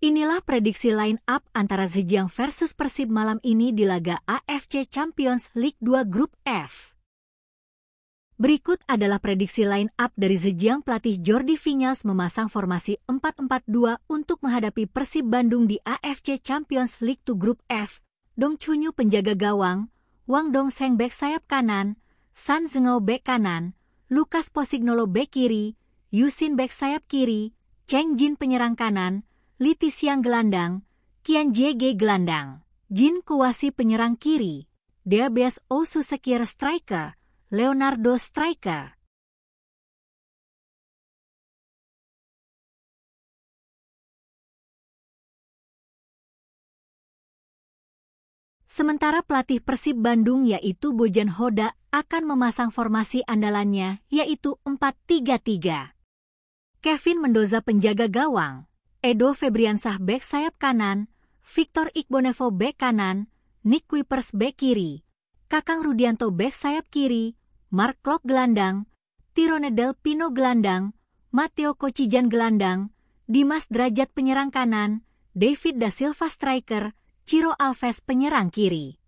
Inilah prediksi line-up antara Zhejiang versus Persib malam ini di laga AFC Champions League 2 Grup F. Berikut adalah prediksi line-up dari Zhejiang pelatih Jordi Vinyals memasang formasi 4-4-2 untuk menghadapi Persib Bandung di AFC Champions League 2 Grup F. Dong Chunyu penjaga gawang, Wang Dong Seng back sayap kanan, San Zengau bek kanan, Lukas Posignolo back kiri, Yusin back sayap kiri, Cheng Jin penyerang kanan, yang gelandang, Kian JG gelandang, Jin Kuasi penyerang kiri, Osu Sekir striker, Leonardo striker. Sementara pelatih Persib Bandung yaitu Bojan Hoda akan memasang formasi andalannya yaitu 4-3-3. Kevin Mendoza penjaga gawang, Edo Febriansah bek sayap kanan, Victor Iqbonevo bek kanan, Nick Kuipers bek kiri, Kakang Rudianto bek sayap kiri, Mark Klok gelandang, Tirone Del Pino gelandang, Matteo Kocijan gelandang, Dimas Derajat penyerang kanan, David Da Silva striker, Ciro Alves penyerang kiri.